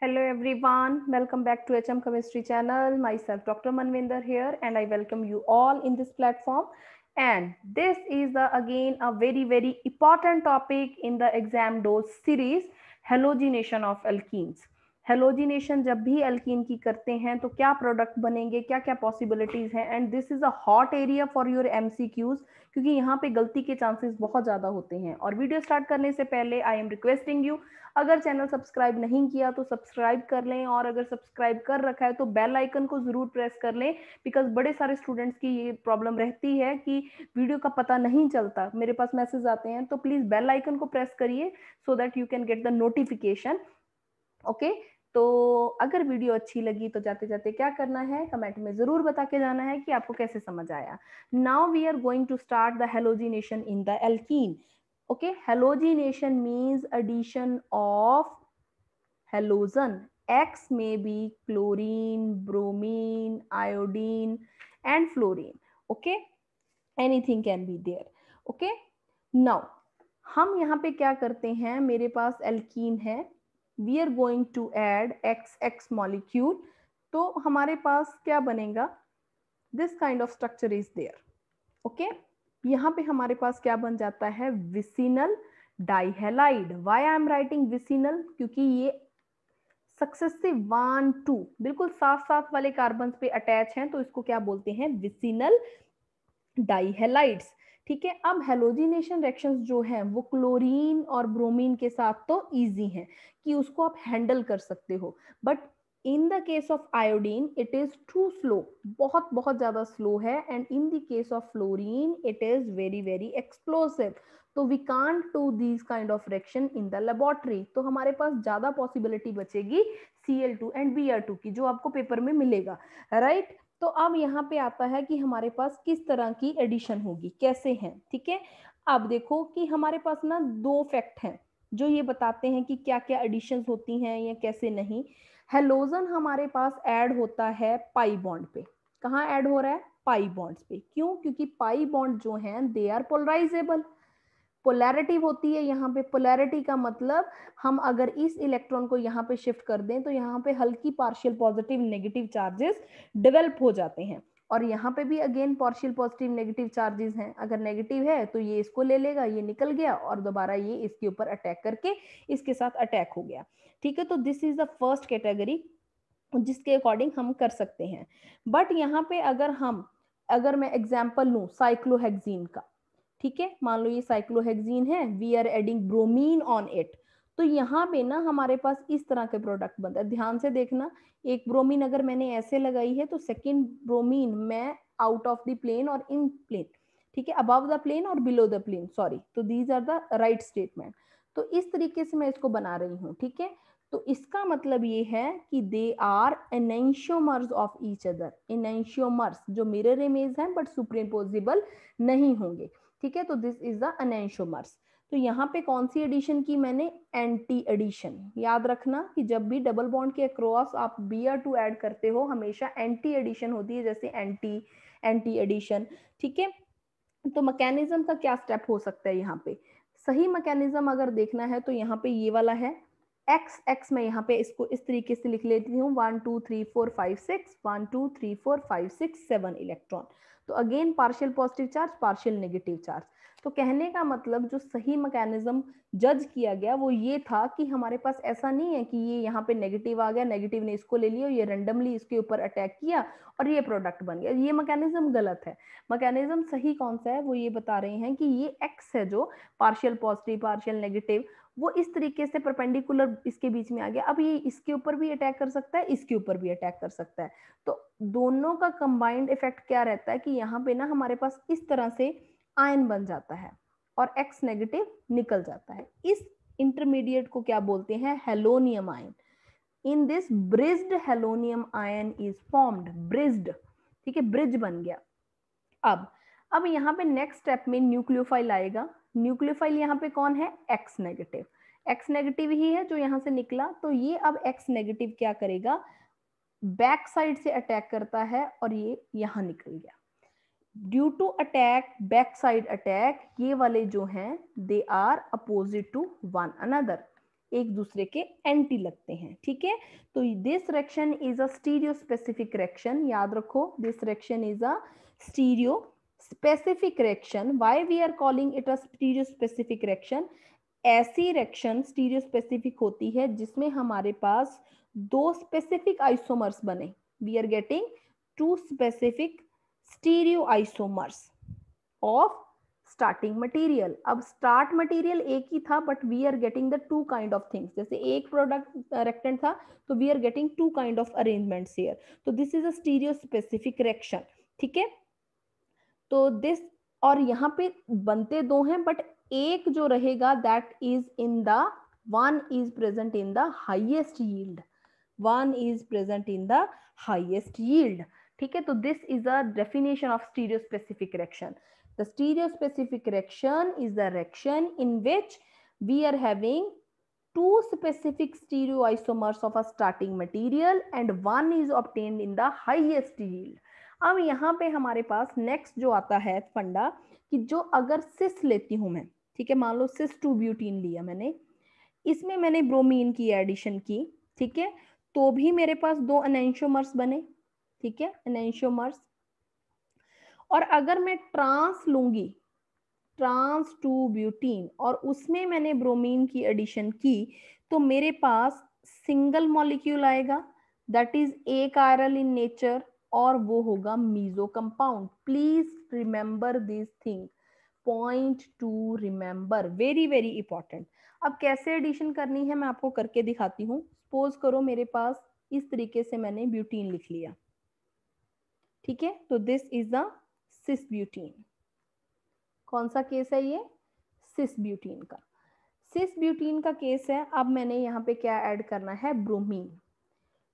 Hello everyone, welcome back to HM Chemistry channel. Myself Dr. Manvinder here and I welcome you all in this platform. And this is the, uh, again a very very important topic in the exam dose series, halogenation of alkenes. Halogenation जब भी alkene की करते हैं तो क्या product बनेंगे क्या क्या पॉसिबिलिटीज हैं and this is a hot area for your M क्योंकि यहाँ पे गलती के चांसेस बहुत ज़्यादा होते हैं और वीडियो स्टार्ट करने से पहले आई एम रिक्वेस्टिंग यू अगर चैनल सब्सक्राइब नहीं किया तो सब्सक्राइब कर लें और अगर सब्सक्राइब कर रखा है तो बेल आइकन को ज़रूर प्रेस कर लें बिकॉज बड़े सारे स्टूडेंट्स की ये प्रॉब्लम रहती है कि वीडियो का पता नहीं चलता मेरे पास मैसेज आते हैं तो प्लीज़ बेल आइकन को प्रेस करिए so that you can get the notification okay तो अगर वीडियो अच्छी लगी तो जाते जाते क्या करना है कमेंट में ज़रूर बता के जाना है कि आपको कैसे समझ आया now we are going to start the halogenation in the alkene okay halogenation means addition of halogen X may be chlorine bromine iodine and fluorine okay anything can be there okay now हम यहाँ पे क्या करते हैं मेरे पास alkene है we are going to add X X molecule तो हमारे पास क्या बनेगा this kind of structure is there okay यहाँ पे हमारे पास क्या बन जाता है vicinal dihalide why I am writing vicinal क्योंकि ये सक्सेसिव वन टू बिल्कुल साथ साथ वाले कार्बन पे अटैच हैं तो इसको क्या बोलते हैं विसिनल डाइहेलाइड्स ठीक है अब हेलोजिनेशन रिएक्शंस जो है वो क्लोरीन और ब्रोमीन के साथ तो इजी है कि उसको आप हैंडल कर सकते हो but in the case of iodine it is too slow बहुत बहुत ज्यादा स्लो है and in the case of fluorine it is very very explosive तो we can't do these kind of reaction in the laboratory तो हमारे पास ज्यादा possibility बचेगी C L two and B R two की जो आपको पेपर में मिलेगा राइट right? तो अब यहाँ पे आता है कि हमारे पास किस तरह की एडिशन होगी कैसे है ठीक है अब देखो कि हमारे पास ना दो फैक्ट हैं जो ये बताते हैं कि क्या क्या एडिशन होती हैं या कैसे नहीं हेलोजन हमारे पास ऐड होता है पाई बॉन्ड पे कहाँ ऐड हो रहा है पाई बॉन्ड्स पे क्यों क्योंकि पाई बॉन्ड जो हैं दे आर पोलराइजेबल पोलैरिटी होती है यहाँ पे पोलैरिटी का मतलब हम अगर इस इलेक्ट्रॉन को यहाँ पे शिफ्ट कर दें तो यहाँ पे हल्की partial positive negative charges develop हो जाते हैं और यहाँ पे भी again partial positive negative charges हैं अगर नेगेटिव है तो ये इसको ले लेगा ये निकल गया और दोबारा ये इसके ऊपर अटैक करके इसके साथ अटैक हो गया ठीक है तो this is the first category जिसके अकॉर्डिंग हम कर सकते हैं बट यहाँ पे अगर हम अगर मैं एग्जाम्पल लू साइक्लोहेगजीन का ठीक है मान लो ये साइक्लोहेक्जीन है we are adding bromine on it तो यहाँ पे ना हमारे पास इस तरह के प्रोडक्ट बनते हैं ध्यान से देखना एक ब्रोमीन अगर मैंने ऐसे लगाई है तो सेकेंड ब्रोमीन मैं आउट ऑफ द प्लेन और इन प्लेन ठीक है अबव द प्लेन और बिलो द प्लेन सॉरी तो these are the right statement तो इस तरीके से मैं इसको बना रही हूँ ठीक है तो इसका मतलब ये है कि they are enantiomers of each other enantiomers जो मिरर इमेज हैं बट सुप्रीपोजिबल नहीं होंगे ठीक है तो दिस इज द अनेंशोमर्स तो यहाँ पे कौन सी एडिशन की मैंने एंटी एडिशन याद रखना कि जब भी डबल बॉन्ड के अक्रॉस आप बी आर टू ऐड करते हो हमेशा एंटी एडिशन होती है जैसे एंटी एंटी एडिशन ठीक है तो मैकेनिज्म का क्या स्टेप हो सकता है यहाँ पे सही मैकेनिज्म अगर देखना है तो यहाँ पे ये वाला है एक्स एक्स मैं यहाँ पे इसको इस तरीके से लिख लेती हूँ one two three four five six one two three four five six seven electron तो again partial positive charge partial negative charge तो कहने का मतलब जो सही मैकेनिज्म जज किया गया वो ये था कि हमारे पास ऐसा नहीं है कि ये यहाँ पे नेगेटिव आ गया नेगेटिव ने इसको ले लिया ये रेंडमली इसके ऊपर अटैक किया और ये प्रोडक्ट बन गया ये मैकेनिज्म गलत है मैकेनिज्म सही कौन सा है वो ये बता रहे हैं कि ये एक्स है जो पार्शियल पॉजिटिव पार्शियल नेगेटिव वो इस तरीके से परपेंडिकुलर इसके बीच में आ गया अब ये इसके ऊपर भी अटैक कर सकता है इसके ऊपर भी अटैक कर सकता है तो दोनों का कंबाइंड इफेक्ट क्या रहता है कि यहाँ पे ना हमारे पास इस तरह से आयन बन जाता है और एक्स नेगेटिव निकल जाता है इस इंटरमीडिएट को क्या बोलते हैं halonium ion in this bridged halonium ion is formed bridged ठीक है ब्रिज बन गया अब अब यहाँ पे नेक्स्ट स्टेप में न्यूक्लियोफाइल आएगा न्यूक्लियोफाइल यहाँ पे कौन है एक्स नेगेटिव एक्स नेगेटिव ही है जो यहाँ से निकला तो ये अब एक्स नेगेटिव क्या करेगा बैक साइड से अटैक करता है और ये यहाँ निकल गया due to attack back side attack ये वाले जो हैं they are opposite to one another एक दूसरे के एंटी लगते हैं ठीक है तो this reaction is a stereospecific reaction याद रखो this reaction is a stereo specific reaction why we are calling it a specific reaction ऐसी रिएक्शन स्टीरियोस्पेसिफिक होती है जिसमें हमारे पास दो स्पेसिफिक आइसोमर्स बने we are getting two specific stereoisomers of starting material अब स्टार्ट मटेरियल एक ही था but we are getting the two kind of things जैसे एक प्रोडक्ट रेक्टेंट uh, था तो we are getting two kind of arrangements here तो this is a stereospecific reaction ठीक है तो दिस और यहाँ पे बनते दो हैं बट एक जो रहेगा that is in the one is present in the highest yield one is present in the highest yield ठीक है तो this is a definition of stereospecific reaction the stereospecific reaction is the reaction in which we are having two specific stereoisomers of a starting material and one is obtain in the highest yield अब यहाँ पे हमारे पास next जो आता है फंडा कि जो अगर सिस लेती हूँ मैं ठीक है मान लो सिस टू ब्यूटीन लिया मैंने इसमें मैंने ब्रोमीन की एडिशन की ठीक है तो भी मेरे पास दो अनशोमर्स बने ठीक है अनेंशोमर्स और अगर मैं ट्रांस लूंगी ट्रांस टू ब्यूटीन और उसमें मैंने ब्रोमीन की एडिशन की तो मेरे पास सिंगल मॉलिक्यूल आएगा that is achiral in nature और वो होगा meso compound please remember this thing point to remember very very important अब कैसे एडिशन करनी है मैं आपको करके दिखाती हूँ सपोज करो मेरे पास इस तरीके से मैंने ब्यूटीन लिख लिया ठीक है तो this is the cis butene कौन सा केस है ये सिस ब्यूटीन का सिस ब्यूटीन का केस है अब मैंने यहाँ पे क्या ऐड करना है ब्रोमीन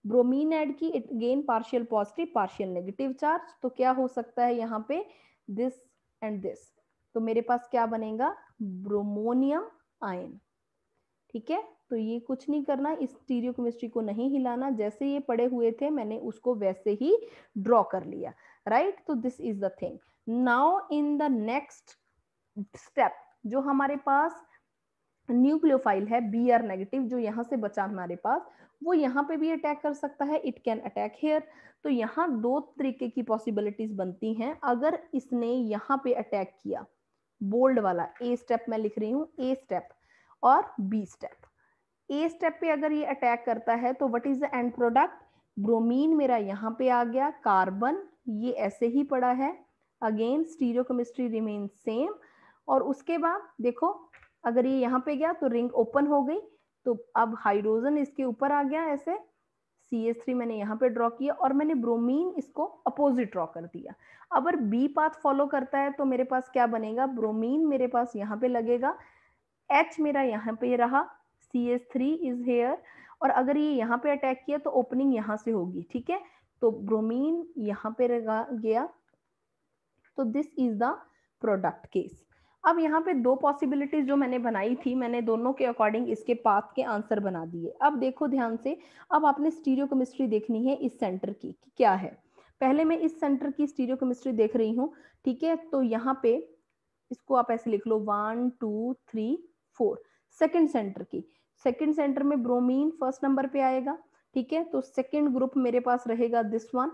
ब्रोमीन ऐड की it gain partial positive partial negative charge तो क्या हो सकता है यहाँ पे दिस एंड दिस तो मेरे पास क्या बनेगा ब्रोमोनियम आयन ठीक है तो ये कुछ नहीं करना इस स्टीरियो केमिस्ट्री को नहीं हिलाना जैसे ये पड़े हुए थे मैंने उसको वैसे ही ड्रॉ कर लिया राइट तो this is the thing now in the next step जो हमारे पास न्यूक्लियोफाइल है बी आर नेगेटिव जो यहां से बचा हमारे पास वो यहाँ पे भी अटैक कर सकता है इट कैन अटैक हेयर तो यहाँ दो तरीके की पॉसिबिलिटीज बनती हैं अगर इसने यहाँ पे अटैक किया बोल्ड वाला ए स्टेप मैं लिख रही हूँ ए स्टेप और बी स्टेप ए स्टेप पे अगर ये अटैक करता है तो what is the end product bromine मेरा यहाँ पे आ गया कार्बन ये ऐसे ही पड़ा है again stereochemistry remain same और उसके बाद देखो अगर ये यहाँ पे गया तो रिंग ओपन हो गई तो अब हाइड्रोजन इसके ऊपर आ गया ऐसे सी एस थ्री मैंने यहाँ पे ड्रॉ किया और मैंने ब्रोमीन इसको अपोजिट ड्रॉ कर दिया अगर बी पाथ फॉलो करता है तो मेरे पास क्या बनेगा ब्रोमीन मेरे पास यहाँ पे लगेगा एच मेरा यहाँ पे रहा C S three is here और अगर ये यहाँ पे अटैक किया तो ओपनिंग यहाँ से होगी ठीक है तो ब्रोमीन यहाँ पे गया तो this is the product case अब यहाँ पे दो पॉसिबिलिटीज जो मैंने बनाई थी मैंने दोनों के अकॉर्डिंग इसके पाथ के आंसर बना दिए अब देखो ध्यान से अब आपने स्टीरियो केमिस्ट्री देखनी है इस सेंटर की क्या है पहले मैं इस सेंटर की स्टीरियो केमिस्ट्री देख रही हूँ ठीक है तो यहाँ पे इसको आप ऐसे लिख लो one two three four second center की सेकेंड सेंटर में ब्रोमीन फर्स्ट नंबर पे आएगा ठीक है तो सेकेंड ग्रुप मेरे पास रहेगा दिस वन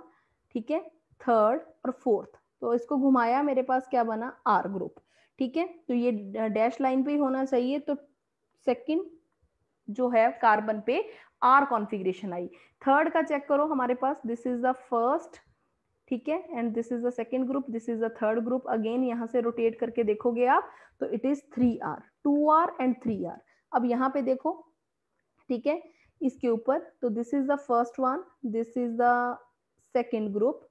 ठीक है थर्ड और फोर्थ तो इसको घुमाया मेरे पास क्या बना आर ग्रुप ठीक है तो ये डैश लाइन पे होना चाहिए तो सेकंड जो है कार्बन पे आर कॉन्फ़िगरेशन आई थर्ड का चेक करो हमारे पास दिस इज द फर्स्ट ठीक है and this is the second group this is the third group again यहां से रोटेट करके देखोगे आप तो it is three R two R and three R अब यहां पे देखो ठीक है इसके ऊपर तो this is the first one this is the second group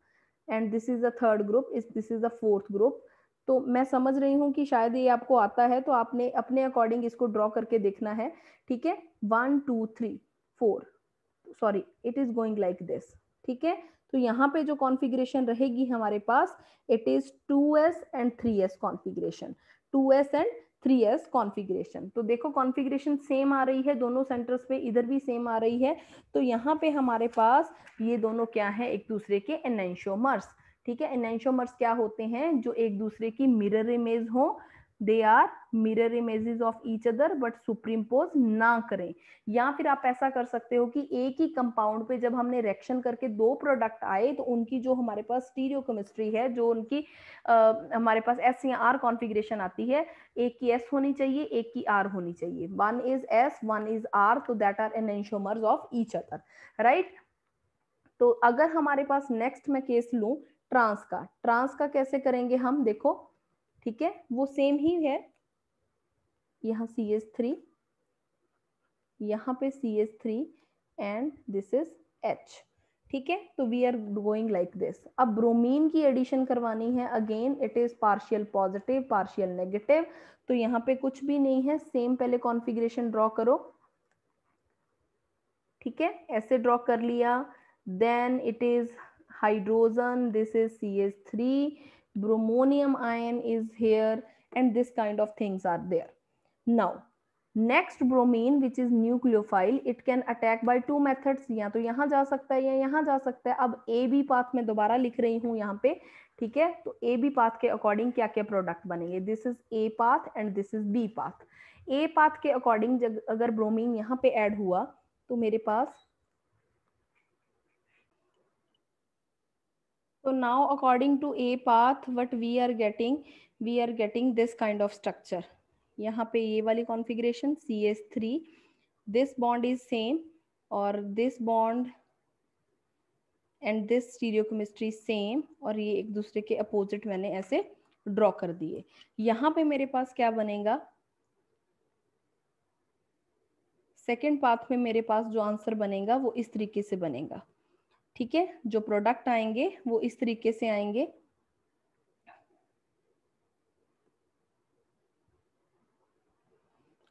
and this is the third group this is the fourth group तो मैं समझ रही हूँ कि शायद ये आपको आता है तो आपने अपने अकॉर्डिंग इसको ड्रॉ करके देखना है ठीक है one two three four sorry it is going like this ठीक है तो यहाँ पे जो कॉन्फ़िगरेशन रहेगी हमारे पास it is 2s and 3s configuration 2s and 3s configuration तो देखो कॉन्फ़िगरेशन सेम आ रही है दोनों सेंटर्स पे इधर भी सेम आ रही है तो यहाँ पे हमारे पास ये दोनों क्या है एक दूसरे के एनशोमर्स ठीक है एनेंशोमर्स क्या होते हैं जो एक दूसरे की मिरर इमेज हो they are mirror images of each other but superimpose ना करें या फिर आप ऐसा कर सकते हो कि एक ही कंपाउंड पे जब हमने रिएक्शन करके दो प्रोडक्ट आए तो उनकी जो हमारे पास स्टीरियो केमिस्ट्री है जो उनकी आ, हमारे पास एस या आर कॉन्फिग्रेशन आती है एक की एस होनी चाहिए एक की आर होनी चाहिए one is S one is R तो that are enantiomers of each other right तो अगर हमारे पास नेक्स्ट में केस लू ट्रांस का ट्रांस का कैसे करेंगे हम देखो ठीक है वो सेम ही है यहाँ सी एस थ्री यहाँ पे C S three and this is H ठीक है तो we are going like this अब ब्रोमीन की एडिशन करवानी है again it is partial positive partial negative तो यहाँ पे कुछ भी नहीं है सेम पहले कॉन्फ़िगरेशन ड्रॉ करो ठीक है ऐसे ड्रॉ कर लिया then it is hydrogen this is ch3 bromonium ion is here and this kind of things are there now next bromine which is nucleophile it can attack by two methods या तो यहाँ जा सकता है या यहाँ जा सकता है अब ए बी पाथ में दोबारा लिख रही हूँ यहाँ पे ठीक है तो ए बी पाथ के अकॉर्डिंग क्या क्या प्रोडक्ट बनेंगे this is A path and this is B path A path के अकॉर्डिंग अगर ब्रोमीन यहाँ पे एड हुआ तो मेरे पास So now according to A path, what we are getting, we are getting this kind of structure. यहाँ पे ये वाली configuration C S three this bond is same और this bond and this stereochemistry same और ये एक दूसरे के अपोजिट मैंने ऐसे ड्रॉ कर दिए यहाँ पे मेरे पास क्या बनेगा सेकेंड पाथ में मेरे पास जो आंसर बनेगा वो इस तरीके से बनेगा ठीक है जो प्रोडक्ट आएंगे वो इस तरीके से आएंगे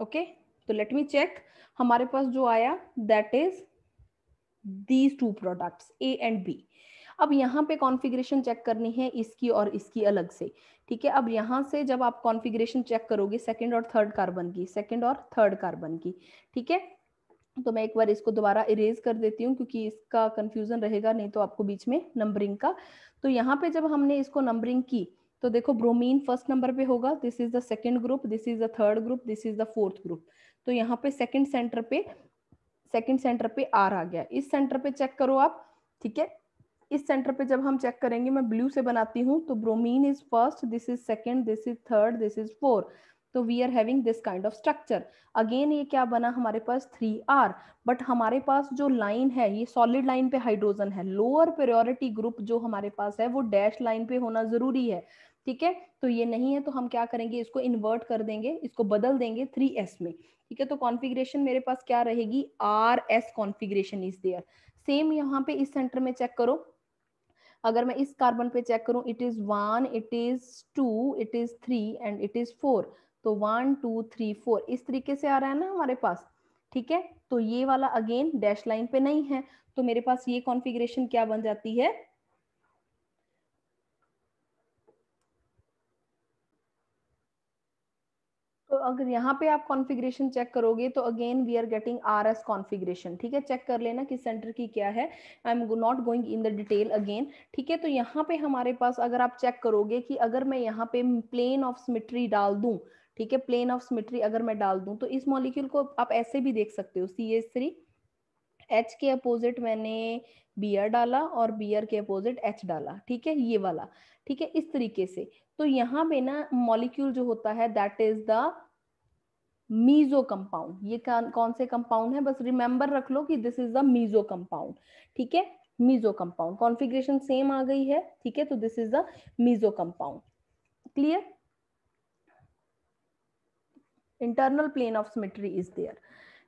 ओके तो लेट मी चेक हमारे पास जो आया that is these two products A and B अब यहाँ पे कॉन्फ़िगरेशन चेक करनी है इसकी और इसकी अलग से ठीक है अब यहाँ से जब आप कॉन्फ़िगरेशन चेक करोगे सेकंड और थर्ड कार्बन की सेकंड और थर्ड कार्बन की ठीक है तो मैं एक बार इसको दोबारा इरेज कर देती हूँ क्योंकि इसका कंफ्यूजन रहेगा नहीं तो आपको बीच में नंबरिंग का तो यहाँ पे जब हमने इसको नंबरिंग की तो देखो ब्रोमीन फर्स्ट नंबर पे होगा this is the second group this is the third group this is the fourth group तो यहाँ पे सेकंड सेंटर पे सेकेंड सेंटर पे आर आ गया इस सेंटर पे चेक करो आप ठीक है इस सेंटर पे जब हम चेक करेंगे मैं ब्लू से बनाती हूँ तो bromine is first this is second this is third this is fourth तो we are having this kind of structure again ये क्या बना हमारे पास थ्री आर बट हमारे पास जो लाइन है ये सॉलिड लाइन पे हाइड्रोजन है लोअर प्रियोरिटी ग्रुप जो हमारे पास है वो डैश लाइन पे होना जरूरी है ठीक है तो ये नहीं है तो हम क्या करेंगे इसको इन्वर्ट कर देंगे इसको बदल देंगे थ्री एस में ठीक है तो कॉन्फिग्रेशन मेरे पास क्या रहेगी R S configuration is there same यहाँ पे इस सेंटर में चेक करो अगर मैं इस कार्बन पे चेक करूं it is one it is two it is three and it is four तो वन टू थ्री फोर इस तरीके से आ रहा है ना हमारे पास ठीक है तो ये वाला अगेन डैश लाइन पे नहीं है तो मेरे पास ये कॉन्फ़िगरेशन क्या बन जाती है तो अगर यहाँ पे आप कॉन्फ़िगरेशन चेक करोगे तो again we are getting R S configuration ठीक है चेक कर लेना कि सेंटर की क्या है I am not going in the detail again ठीक है तो यहाँ पे हमारे पास अगर आप चेक करोगे कि अगर मैं यहाँ पे प्लेन ऑफ सिमिट्री डाल दूँ ठीक है प्लेन ऑफ सिमेट्री अगर मैं डाल दूं तो इस मॉलिक्यूल को आप ऐसे भी देख सकते हो सी एच थ्री एच के अपोजिट मैंने आर डाला और आर के अपोजिट एच डाला ठीक है ये वाला ठीक है इस तरीके से तो यहाँ पे ना मॉलिक्यूल जो होता है that is the meso compound ये कौन से कंपाउंड है बस रिमेंबर रख लो कि this is the meso compound ठीक है मीजो कंपाउंड कॉन्फिग्रेशन सेम आ गई है ठीक है तो this is the meso compound clear internal plane of symmetry is there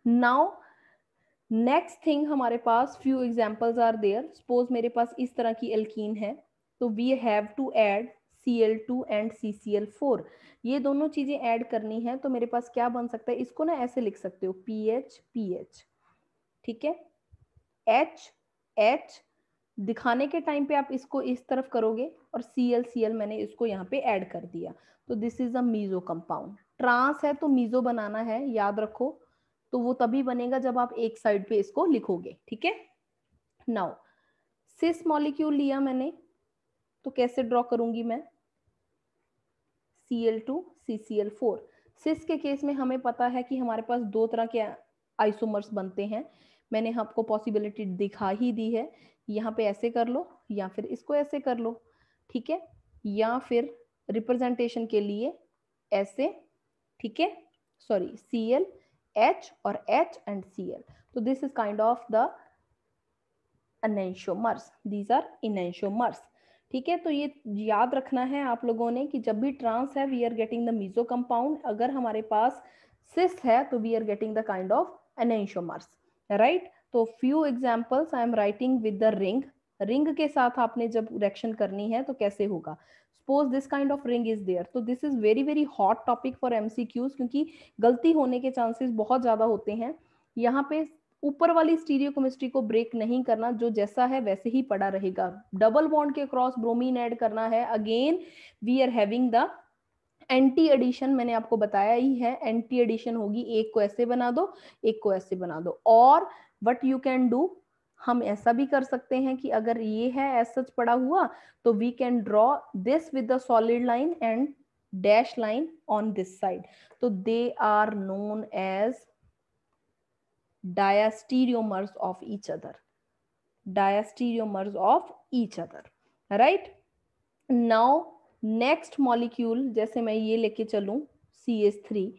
now next thing हमारे पास few examples are there suppose मेरे पास इस तरह की एल्कीन है तो we have to add C L two and C C L four ये दोनों चीज़ें ऐड करनी है तो मेरे पास क्या बन सकता है इसको ना ऐसे लिख सकते हो पी एच पी एच ठीक है एच एच दिखाने के टाइम पे आप इसको इस तरफ करोगे और सी एल सी एल मैंने इसको यहाँ पे ऐड कर दिया तो this is a meso compound trans है तो मीजो बनाना है याद रखो तो वो तभी बनेगा जब आप एक साइड पे इसको लिखोगे ठीक है नाउ सिस मॉलिक्यूल लिया मैंने तो कैसे ड्रॉ करूंगी मैं C L two C C L four cis के केस में हमें पता है कि हमारे पास दो तरह के आइसोमर्स बनते हैं मैंने आपको पॉसिबिलिटी दिखा ही दी है यहाँ पे ऐसे कर लो या फिर इसको ऐसे कर लो ठीक है या फिर रिप्रेजेंटेशन के लिए ऐसे ठीक है सॉरी सी एल एच और एच एंड सी एल तो this is kind of the enantiomers these are enantiomers ठीक है तो ये याद रखना है आप लोगों ने कि जब भी ट्रांस है we are getting the meso compound अगर हमारे पास सिस है तो we are getting the kind of enantiomers right तो few examples I am writing with the ring ring के साथ आपने जब रिएक्शन करनी है तो कैसे होगा suppose this kind of ring is there तो this is very very hot topic for MCQs क्योंकि गलती होने के चांसेस बहुत ज्यादा होते हैं यहाँ पे ऊपर वाली स्टीरियो केमिस्ट्री को ब्रेक नहीं करना जो जैसा है वैसे ही पड़ा रहेगा डबल बॉन्ड के क्रॉस ब्रोमीन ऐड करना है again we are having the anti addition मैंने आपको बताया ही है एंटी एडिशन होगी एक को ऐसे बना दो एक को ऐसे बना दो और वट यू कैन डू हम ऐसा भी कर सकते हैं कि अगर ये है ऐसा सच पड़ा हुआ तो we can draw this with the solid line and dash line on this side तो they are known as diastereomers of each other diastereomers of each other right now next molecule जैसे मैं ये लेके चलू सी एस थ्री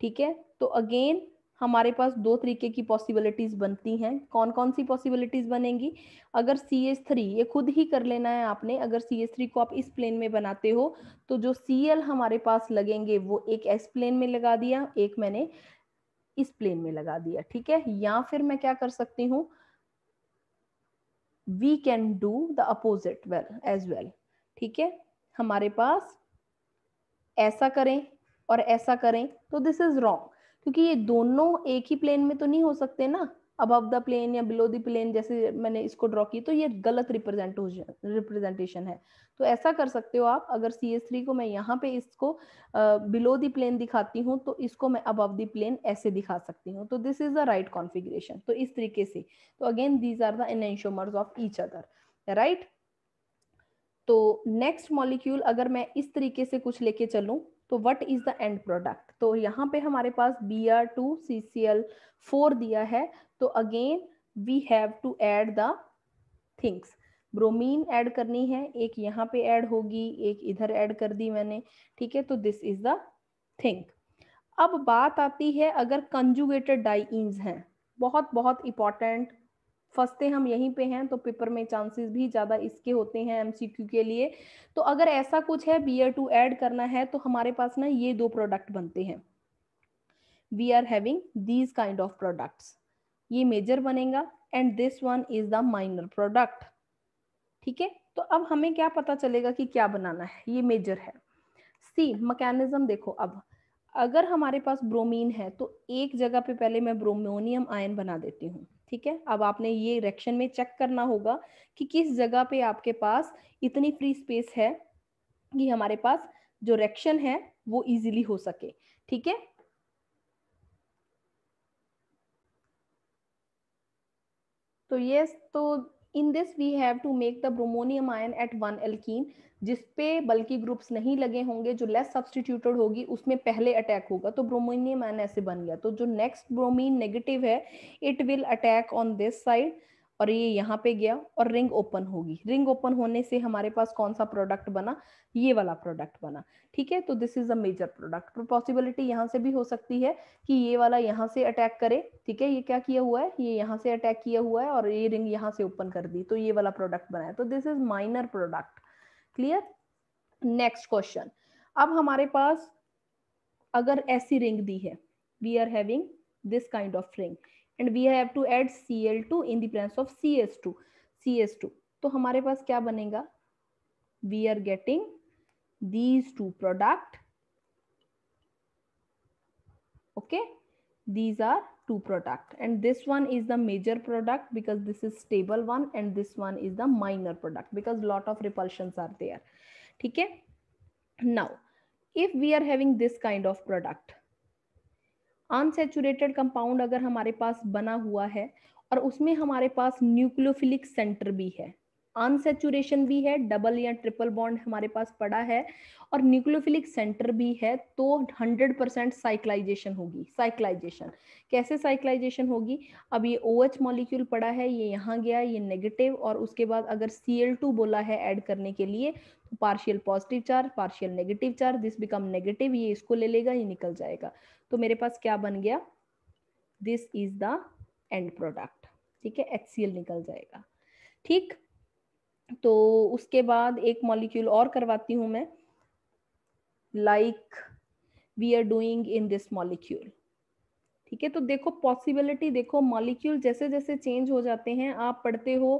ठीक है तो again हमारे पास दो तरीके की पॉसिबिलिटीज बनती हैं कौन कौन सी पॉसिबिलिटीज बनेंगी अगर सी एस थ्री ये खुद ही कर लेना है आपने अगर सी एस थ्री को आप इस प्लेन में बनाते हो तो जो सी एल हमारे पास लगेंगे वो एक एस प्लेन में लगा दिया एक मैंने इस प्लेन में लगा दिया ठीक है या फिर मैं क्या कर सकती हूँ we can do the opposite well as well ठीक है हमारे पास ऐसा करें और ऐसा करें तो दिस इज रॉन्ग क्योंकि ये दोनों एक ही प्लेन में तो नहीं हो सकते ना अबव द प्लेन या बिलो द प्लेन जैसे मैंने इसको ड्रॉ की तो ये गलत रिप्रेजेंट रिप्रेजेंटेशन है तो ऐसा कर सकते हो आप अगर सी एस थ्री को मैं यहाँ पे इसको बिलो द प्लेन दिखाती हूँ तो इसको मैं अबव द प्लेन ऐसे दिखा सकती हूँ तो this is the right configuration तो इस तरीके से तो again these are the of each other right तो नेक्स्ट मॉलिक्यूल अगर मैं इस तरीके से कुछ लेके चलूँ तो what is the end product तो यहाँ पे हमारे पास B R two C C L four दिया है तो again we have to add the things bromine add करनी है एक यहाँ पे ऐड होगी एक इधर ऐड कर दी मैंने ठीक है तो दिस इज द थिंग अब बात आती है अगर कंजुगेटेड डाइन्स हैं बहुत बहुत इंपॉर्टेंट फंसते हम यहीं पे हैं तो पेपर में चांसेस भी ज़्यादा इसके होते हैं एमसीक्यू के लिए तो अगर ऐसा कुछ है बी टू ऐड करना है तो हमारे पास ना ये दो प्रोडक्ट बनते हैं we are having these kind of products ये मेजर बनेगा and this one is the minor product ठीक है तो अब हमें क्या पता चलेगा कि क्या बनाना है ये मेजर है सी मकैनिज्म देखो अब अगर हमारे पास ब्रोमीन है तो एक जगह पे पहले मैं ब्रोमोनियम आयन बना देती हूँ ठीक है अब आपने ये रिएक्शन में चेक करना होगा कि किस जगह पे आपके पास इतनी फ्री स्पेस है कि हमारे पास जो रिएक्शन है वो इजीली हो सके ठीक है तो यस तो in this we have to make the bromonium ion at one alkene जिसपे बल्कि ग्रुप्स नहीं लगे होंगे जो लेस सब्सटीट्यूटेड होगी उसमें पहले अटैक होगा तो ब्रोमोनियम आयन ऐसे बन गया तो जो नेक्स्ट ब्रोमीन नेगेटिव है it will attack on this side और ये यहाँ पे गया और रिंग ओपन होगी रिंग ओपन होने से हमारे पास कौन सा प्रोडक्ट बना ये वाला प्रोडक्ट बना ठीक है तो this is a major product possibility यहाँ से भी हो सकती है कि ये वाला यहाँ से अटैक करे ठीक है ये क्या किया हुआ है ये यहाँ से अटैक किया हुआ है और ये रिंग यहाँ से ओपन कर दी तो ये वाला प्रोडक्ट बनाया तो this is minor product clear next question अब हमारे पास अगर ऐसी रिंग दी है we are having this kind of ring and we have to add C L two in dense of C S two C S two तो हमारे पास क्या बनेगा we are getting these two product okay these are two product and this one is the major product because this is stable one and this one is the minor product because lot of repulsions are there theek hai now if we are having this kind of product unsaturated compound अगर हमारे पास बना हुआ है और उसमें हमारे पास nucleophilic centre भी है अनसेचुरेशन भी है डबल या ट्रिपल बॉन्ड हमारे पास पड़ा है और न्यूक्लियोफिलिक सेंटर भी है तो 100 परसेंट साइक्लाइजेशन होगी साइक्लाइजेशन कैसे साइक्लाइजेशन होगी अब ये ओ OH मॉलिक्यूल पड़ा है ये यहाँ गया ये नेगेटिव और उसके बाद अगर टू बोला है ऐड करने के लिए तो partial positive charge partial negative charge this become negative ये इसको ले लेगा ये निकल जाएगा तो मेरे पास क्या बन गया this is the end product ठीक है एच निकल जाएगा ठीक तो उसके बाद एक मॉलिक्यूल और करवाती हूँ मैं like we are doing in this molecule ठीक है तो देखो पॉसिबिलिटी देखो मॉलिक्यूल जैसे जैसे चेंज हो जाते हैं आप पढ़ते हो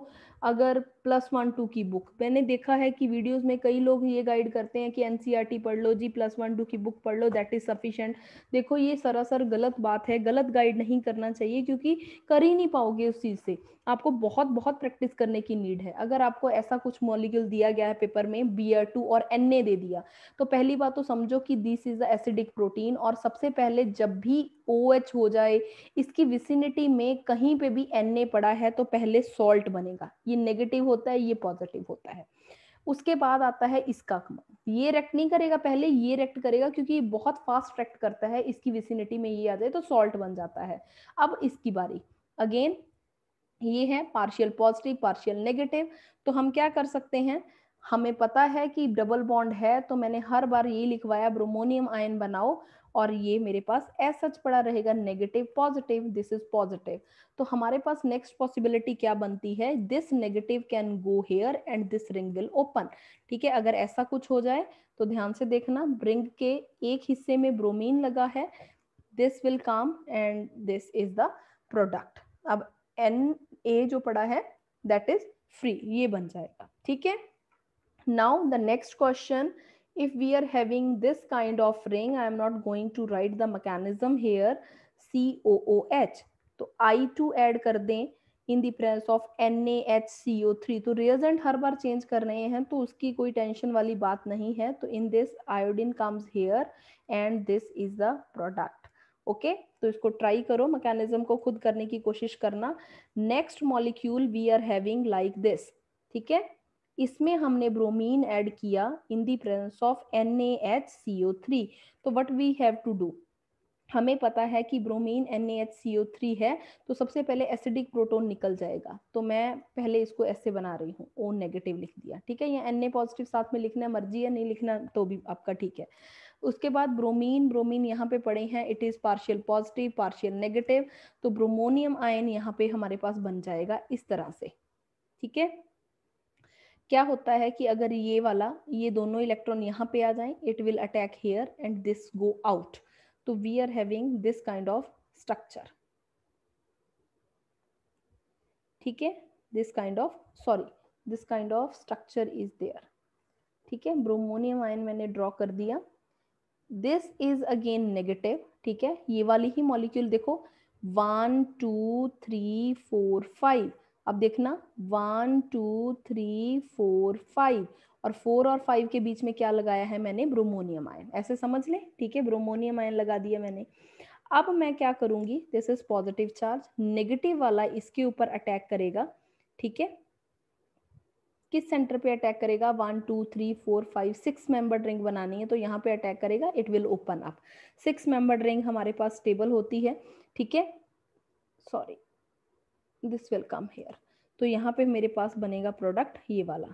अगर प्लस वन टू की बुक मैंने देखा है कि वीडियोस में कई लोग ये गाइड करते हैं कि एनसीईआरटी e पढ़ लो जी प्लस वन टू की बुक पढ़ लो दैट इज सफिशेंट देखो ये सरासर गलत बात है गलत गाइड नहीं करना चाहिए क्योंकि कर ही नहीं पाओगे उस चीज़ से आपको बहुत बहुत प्रैक्टिस करने की नीड है अगर आपको ऐसा कुछ मॉलिक्यूल दिया गया है पेपर में बी टू और एन दे दिया तो पहली बात तो समझो कि दिस इज एसिडिक प्रोटीन और सबसे पहले जब भी ओ OH हो जाए इसकी विसिनिटी में कहीं पे भी एन पड़ा है तो पहले सॉल्ट बनेगा ये नेगेटिव होता है ये पॉजिटिव होता है उसके बाद आता है इसका कमांड ये रेक्ट नहीं करेगा पहले ये रेक्ट करेगा क्योंकि ये बहुत फास्ट रेक्ट करता है इसकी विसिनिटी में ये आ जाए तो सॉल्ट बन जाता है अब इसकी बारी अगेन ये है पार्शियल पॉजिटिव पार्शियल नेगेटिव तो हम क्या कर सकते हैं हमें पता है कि डबल बॉन्ड है तो मैंने हर बार ये लिखवाया ब्रोमोनियम आयन बनाओ और ये मेरे पास एस सच पड़ा रहेगा negative positive this is positive तो हमारे पास नेक्स्ट पॉसिबिलिटी क्या बनती है this negative can go here and this ring will open ठीक है अगर ऐसा कुछ हो जाए तो ध्यान से देखना रिंग के एक हिस्से में ब्रोमीन लगा है this will come and this is the product अब एन ए जो पड़ा है दैट इज फ्री ये बन जाएगा ठीक है now the next question if we are having this kind of ring, I am not going to write the mechanism here, COOH. तो I2 add kar de in the presence of NaHCO3 तो reagent हर बार change कर रहे हैं तो उसकी कोई tension वाली बात नहीं है तो in this iodine comes here and this is the product okay तो इसको ट्राई करो मैकेनिज्म को खुद करने की कोशिश करना next molecule we are having like this ठीक है इसमें हमने ब्रोमीन ऐड किया in the presence of N A H C O three तो what we have to do हमें पता है कि bromine N A H C O three है तो सबसे पहले एसिडिक प्रोटोन निकल जाएगा तो मैं पहले इसको ऐसे बना रही हूँ ओ नेगेटिव लिख दिया ठीक है या एन ए पॉजिटिव साथ में लिखना मर्जी या नहीं लिखना तो भी आपका ठीक है उसके बाद ब्रोमीन ब्रोमीन यहाँ पे पड़े हैं it is partial positive partial negative तो ब्रोमोनियम आयन यहाँ पे हमारे पास बन जाएगा इस तरह से ठीक है क्या होता है कि अगर ये वाला ये दोनों इलेक्ट्रॉन यहाँ पे आ जाएं it will attack here and this go out तो we are having this kind of structure ठीक है this kind of sorry this kind of structure is there ठीक है ब्रोमोनियम आयन मैंने ड्रॉ कर दिया दिस इज अगेन नेगेटिव ठीक है ये वाली ही मॉलिक्यूल देखो one two three four five अब देखना one two three four five और फोर और फाइव के बीच में क्या लगाया है मैंने ब्रोमोनियम आयन ऐसे समझ ले ठीक है ब्रोमोनियम आयन लगा दिया मैंने अब मैं क्या करूंगी this is positive charge negative वाला इसके ऊपर अटैक करेगा ठीक है किस सेंटर पे अटैक करेगा one two three four five six member ring बनानी है तो यहाँ पे अटैक करेगा it will open up six member ring हमारे पास स्टेबल होती है ठीक है sorry this will come here तो यहाँ पे मेरे पास बनेगा प्रोडक्ट ये वाला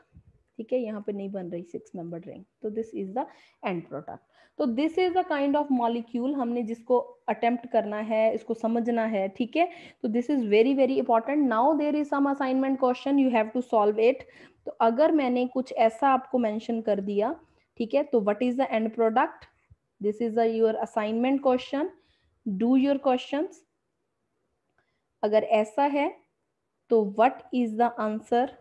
ठीक है यहाँ पे नहीं बन रही सिक्स मेंबर रिंग तो this is the end product तो this is the kind of molecule हमने जिसको अटेम्प्ट करना है इसको समझना है ठीक है तो this is very very important now there is some assignment question you have to solve it तो अगर मैंने कुछ ऐसा आपको मैंशन कर दिया ठीक है तो what is the end product this is your assignment question do your question अगर ऐसा है तो what is the answer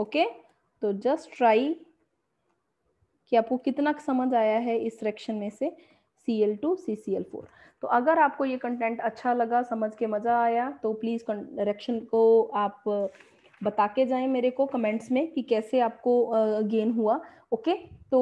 okay तो जस्ट ट्राई कि आपको कितना समझ आया है इस सेक्शन में से C L two C C L four तो अगर आपको ये कंटेंट अच्छा लगा समझ के मज़ा आया तो प्लीज़ रेक्शन को आप बता के जाए मेरे को कमेंट्स में कि कैसे आपको गेन हुआ ओके तो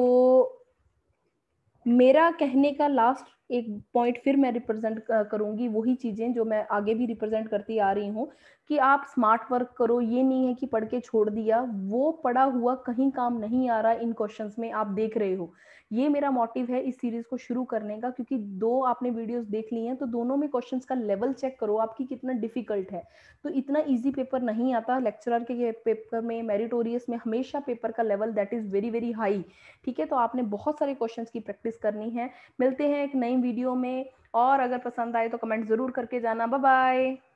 मेरा कहने का लास्ट एक पॉइंट फिर मैं रिप्रेजेंट करूंगी वही चीज़ें जो मैं आगे भी रिप्रेजेंट करती आ रही हूँ कि आप स्मार्ट वर्क करो ये नहीं है कि पढ़ के छोड़ दिया वो पढ़ा हुआ कहीं काम नहीं आ रहा इन क्वेश्चन में आप देख रहे हो ये मेरा मोटिव है इस सीरीज को शुरू करने का क्योंकि दो आपने वीडियोस देख ली हैं तो दोनों में क्वेश्चंस का लेवल चेक करो आपकी कितना डिफिकल्ट है तो इतना इजी पेपर नहीं आता लेक्चरर के पेपर में मेरिटोरियस में हमेशा पेपर का level that is very very high ठीक है तो आपने बहुत सारे क्वेश्चन की प्रैक्टिस करनी है मिलते हैं एक नई वीडियो में और अगर पसंद आए तो कमेंट जरूर करके जाना बाय